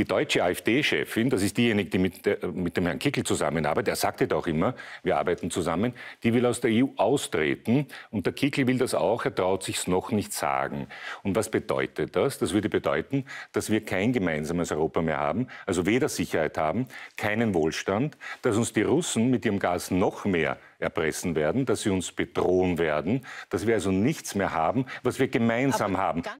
Die deutsche AfD-Chefin, das ist diejenige, die mit, der, mit dem Herrn Kickel zusammenarbeitet, er sagte doch immer, wir arbeiten zusammen, die will aus der EU austreten und der Kickel will das auch, er traut sich's noch nicht sagen. Und was bedeutet das? Das würde bedeuten, dass wir kein gemeinsames Europa mehr haben, also weder Sicherheit haben, keinen Wohlstand, dass uns die Russen mit ihrem Gas noch mehr erpressen werden, dass sie uns bedrohen werden, dass wir also nichts mehr haben, was wir gemeinsam Aber haben.